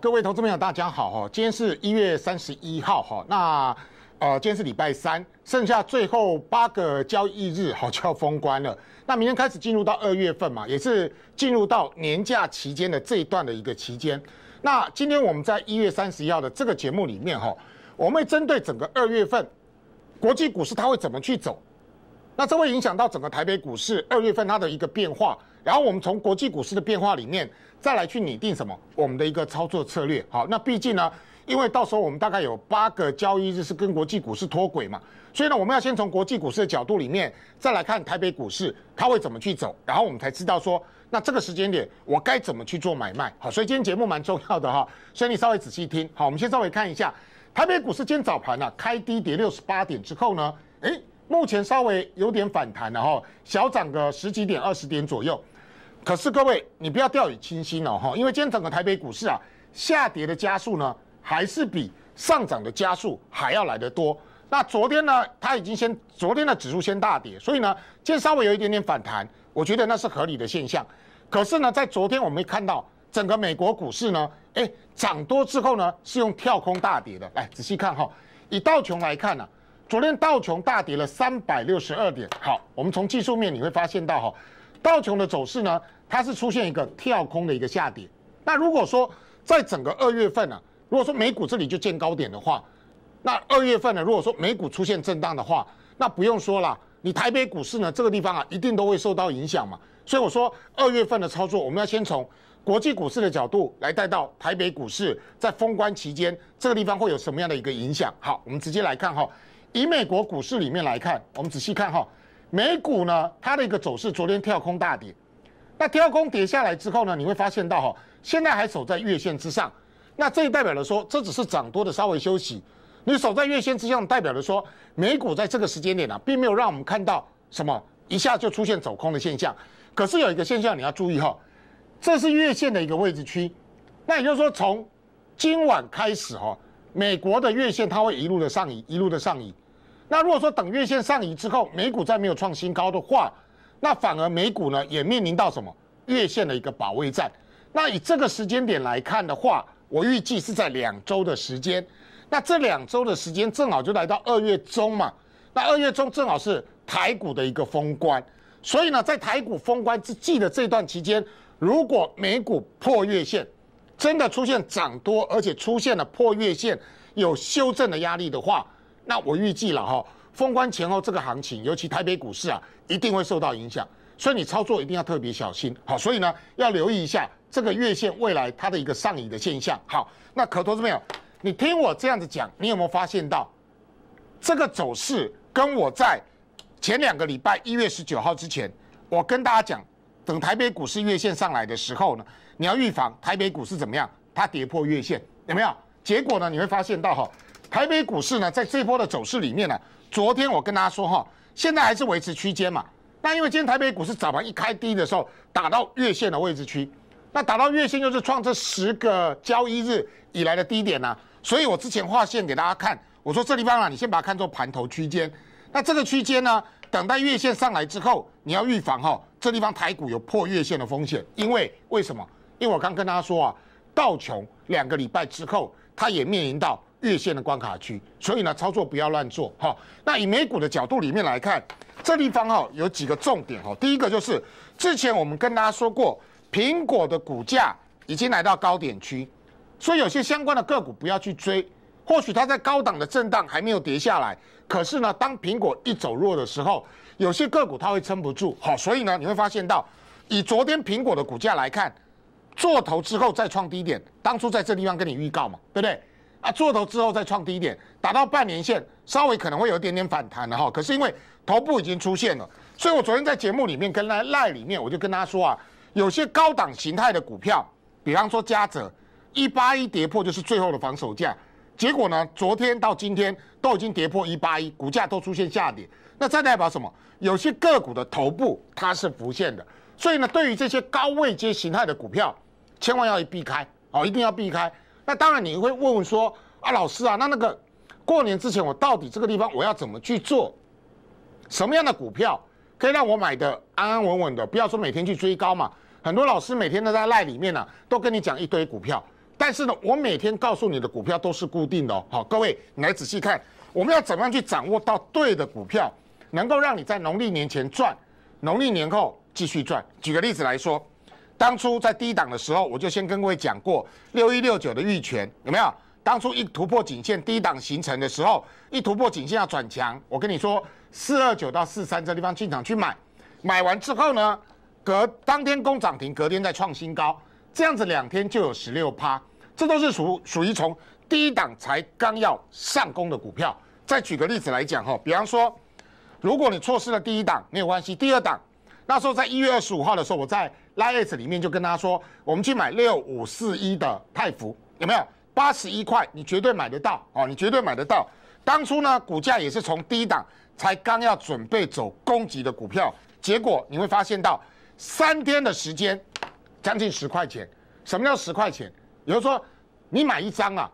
各位投资朋友，大家好哈！今天是一月三十一号哈，那呃，今天是礼拜三，剩下最后八个交易日，好就要封关了。那明天开始进入到二月份嘛，也是进入到年假期间的这一段的一个期间。那今天我们在一月三十一号的这个节目里面哈，我们会针对整个二月份国际股市它会怎么去走，那这会影响到整个台北股市二月份它的一个变化。然后我们从国际股市的变化里面再来去拟定什么我们的一个操作策略。好，那毕竟呢，因为到时候我们大概有八个交易日是跟国际股市脱轨嘛，所以呢，我们要先从国际股市的角度里面再来看台北股市它会怎么去走，然后我们才知道说那这个时间点我该怎么去做买卖。好，所以今天节目蛮重要的哈，所以你稍微仔细听。好，我们先稍微看一下台北股市今天早盘呢开低跌六十八点之后呢，诶，目前稍微有点反弹了哈，小涨个十几点二十点左右。可是各位，你不要掉以轻心哦，哈，因为今天整个台北股市啊下跌的加速呢，还是比上涨的加速还要来得多。那昨天呢，它已经先昨天的指数先大跌，所以呢，今天稍微有一点点反弹，我觉得那是合理的现象。可是呢，在昨天我们看到整个美国股市呢，哎，涨多之后呢，是用跳空大跌的。来仔细看哈，以道琼来看呢，昨天道琼大跌了三百六十二点。好，我们从技术面你会发现到哈。道琼的走势呢，它是出现一个跳空的一个下跌。那如果说在整个二月份呢，如果说美股这里就见高点的话，那二月份呢，如果说美股出现震荡的话，那不用说了，你台北股市呢这个地方啊，一定都会受到影响嘛。所以我说二月份的操作，我们要先从国际股市的角度来带到台北股市，在封关期间这个地方会有什么样的一个影响？好，我们直接来看哈，以美国股市里面来看，我们仔细看哈。美股呢，它的一个走势昨天跳空大跌，那跳空跌下来之后呢，你会发现到哈，现在还守在月线之上，那这代表了说，这只是涨多的稍微休息，你守在月线之上，代表了说美股在这个时间点呢，并没有让我们看到什么一下就出现走空的现象，可是有一个现象你要注意哈，这是月线的一个位置区，那也就是说从今晚开始哈，美国的月线它会一路的上移，一路的上移。那如果说等月线上移之后，美股再没有创新高的话，那反而美股呢也面临到什么月线的一个保卫战。那以这个时间点来看的话，我预计是在两周的时间。那这两周的时间正好就来到二月中嘛。那二月中正好是台股的一个封关，所以呢，在台股封关之际的这段期间，如果美股破月线，真的出现涨多，而且出现了破月线有修正的压力的话。那我预计了哈，封关前后这个行情，尤其台北股市啊，一定会受到影响，所以你操作一定要特别小心。好，所以呢，要留意一下这个月线未来它的一个上移的现象。好，那可投资没有？你听我这样子讲，你有没有发现到这个走势跟我在前两个礼拜一月十九号之前，我跟大家讲，等台北股市月线上来的时候呢，你要预防台北股市怎么样？它跌破月线有没有？结果呢，你会发现到哈。台北股市呢，在这波的走势里面呢，昨天我跟大家说哈，现在还是维持区间嘛。那因为今天台北股市早盘一开低的时候，打到月线的位置区，那打到月线就是创这十个交易日以来的低点呢。所以我之前画线给大家看，我说这地方啊，你先把它看作盘头区间。那这个区间呢，等待月线上来之后，你要预防哈，这地方台股有破月线的风险。因为为什么？因为我刚跟大家说啊，道琼两个礼拜之后，它也面临到。日线的关卡区，所以呢，操作不要乱做，哈。那以美股的角度里面来看，这地方哈有几个重点哈。第一个就是，之前我们跟大家说过，苹果的股价已经来到高点区，所以有些相关的个股不要去追。或许它在高档的震荡还没有跌下来，可是呢，当苹果一走弱的时候，有些个股它会撑不住，好。所以呢，你会发现到，以昨天苹果的股价来看，做头之后再创低点，当初在这地方跟你预告嘛，对不对？啊，做头之后再创低点，打到半年线，稍微可能会有一点点反弹了哈。可是因为头部已经出现了，所以我昨天在节目里面跟赖赖里面，我就跟他说啊，有些高档形态的股票，比方说嘉泽，一八一跌破就是最后的防守价。结果呢，昨天到今天都已经跌破一八一，股价都出现下跌。那这代表什么？有些个股的头部它是浮现的，所以呢，对于这些高位阶形态的股票，千万要避开哦，一定要避开。那当然，你会问问说啊，老师啊，那那个过年之前，我到底这个地方我要怎么去做？什么样的股票可以让我买的安安稳稳的？不要说每天去追高嘛。很多老师每天都在赖里面呢，都跟你讲一堆股票，但是呢，我每天告诉你的股票都是固定的。好，各位，你来仔细看，我们要怎么样去掌握到对的股票，能够让你在农历年前赚，农历年后继续赚。举个例子来说。当初在低档的时候，我就先跟各位讲过六一六九的玉泉有没有？当初一突破颈线低档形成的时候，一突破颈线要转强，我跟你说四二九到四三这地方进场去买，买完之后呢，隔当天攻涨停，隔天再创新高，这样子两天就有十六趴，这都是属属于从低档才刚要上攻的股票。再举个例子来讲哈，比方说，如果你错失了第一档没有关系，第二档那时候在一月二十五号的时候我在。lies 里面就跟他说，我们去买六五四一的泰福有没有？八十一块，你绝对买得到哦，你绝对买得到。当初呢，股价也是从低档，才刚要准备走攻击的股票，结果你会发现到三天的时间，将近十块钱。什么叫十块钱？也就是说，你买一张啊，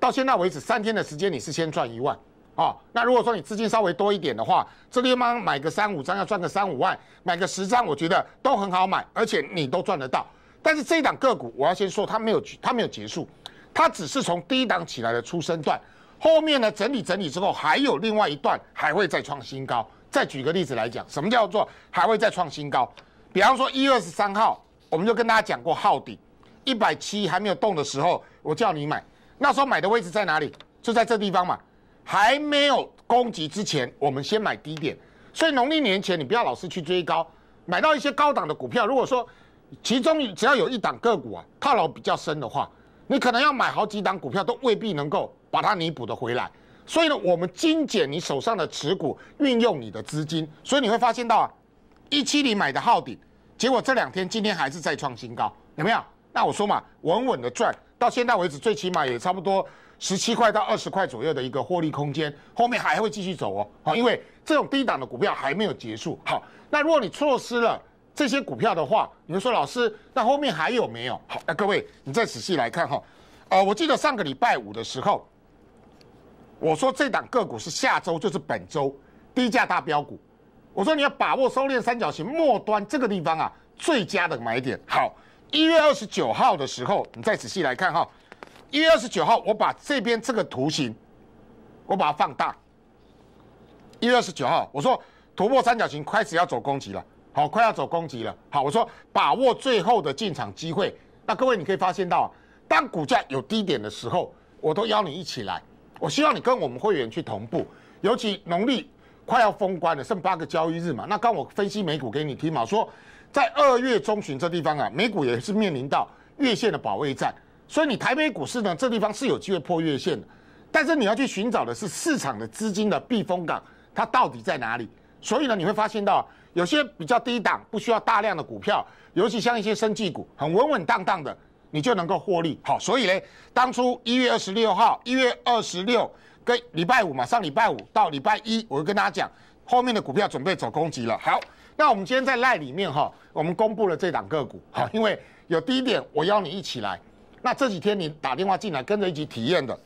到现在为止三天的时间，你是先赚一万。哦，那如果说你资金稍微多一点的话，这地方买个三五张要赚个三五万，买个十张我觉得都很好买，而且你都赚得到。但是这一档个股，我要先说它没有，它没有结束，它只是从低档起来的出生段。后面呢整理整理之后，还有另外一段还会再创新高。再举个例子来讲，什么叫做还会再创新高？比方说一月二十三号，我们就跟大家讲过号底一百七还没有动的时候，我叫你买，那时候买的位置在哪里？就在这地方嘛。还没有攻击之前，我们先买低点。所以农历年前，你不要老是去追高，买到一些高档的股票。如果说其中只要有一档个股啊套牢比较深的话，你可能要买好几档股票，都未必能够把它弥补的回来。所以呢，我们精简你手上的持股，运用你的资金。所以你会发现到啊，一七年买的昊鼎，结果这两天今天还是再创新高，有没有？那我说嘛，稳稳的赚，到现在为止，最起码也差不多。十七块到二十块左右的一个获利空间，后面还会继续走哦，好，因为这种低档的股票还没有结束。好，那如果你错失了这些股票的话，你就说老师，那后面还有没有？好，那各位，你再仔细来看哈，呃，我记得上个礼拜五的时候，我说这档个股是下周就是本周低价大标股，我说你要把握收敛三角形末端这个地方啊，最佳的买点。好，一月二十九号的时候，你再仔细来看哈。一月二十九号，我把这边这个图形，我把它放大。一月二十九号，我说突破三角形开始要走攻击了，好，快要走攻击了，好，我说把握最后的进场机会。那各位，你可以发现到，当股价有低点的时候，我都邀你一起来。我希望你跟我们会员去同步，尤其农历快要封关了，剩八个交易日嘛。那刚我分析美股给你听嘛，说在二月中旬这地方啊，美股也是面临到月线的保卫战。所以你台北股市呢，这地方是有机会破月线的，但是你要去寻找的是市场的资金的避风港，它到底在哪里？所以呢，你会发现到有些比较低档，不需要大量的股票，尤其像一些生技股，很稳稳当当的，你就能够获利。好，所以呢，当初一月二十六号，一月二十六跟礼拜五嘛，上礼拜五到礼拜一，我就跟大家讲后面的股票准备走攻击了。好，那我们今天在赖里面哈，我们公布了这档个股。好，因为有第一点，我邀你一起来。那这几天你打电话进来跟着一起体验的，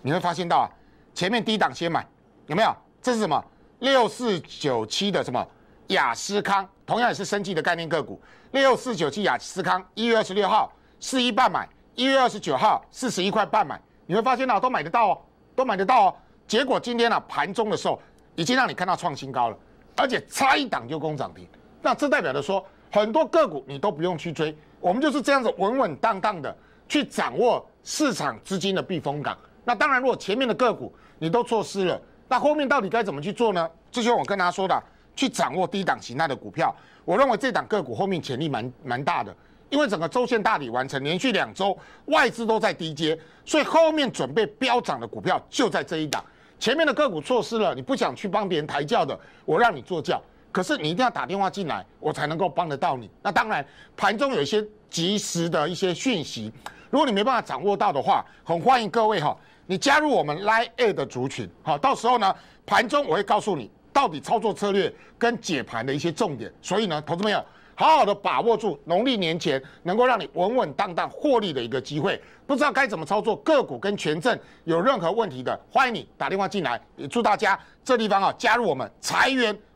你会发现到啊，前面低档先买，有没有？这是什么？六四九七的什么雅斯康，同样也是升绩的概念个股。六四九七雅斯康，一月二十六号四一半买，一月二十九号四十一块半买，你会发现啊，都买得到哦，都买得到哦。结果今天啊，盘中的时候已经让你看到创新高了，而且差一档就攻涨停。那这代表着说，很多个股你都不用去追，我们就是这样子稳稳当当的。去掌握市场资金的避风港。那当然，如果前面的个股你都错失了，那后面到底该怎么去做呢？之前我跟大家说的，去掌握低档形态的股票，我认为这档个股后面潜力蛮蛮大的，因为整个周线大底完成，连续两周外资都在低阶，所以后面准备飙涨的股票就在这一档。前面的个股错失了，你不想去帮别人抬轿的，我让你坐轿。可是你一定要打电话进来，我才能够帮得到你。那当然，盘中有一些及时的一些讯息，如果你没办法掌握到的话，很欢迎各位哈，你加入我们 Line A 的族群哈。到时候呢，盘中我会告诉你到底操作策略跟解盘的一些重点。所以呢，投资者朋友，好好的把握住农历年前能够让你稳稳当当获利的一个机会。不知道该怎么操作个股跟权证，有任何问题的，欢迎你打电话进来。也祝大家这地方啊，加入我们财源。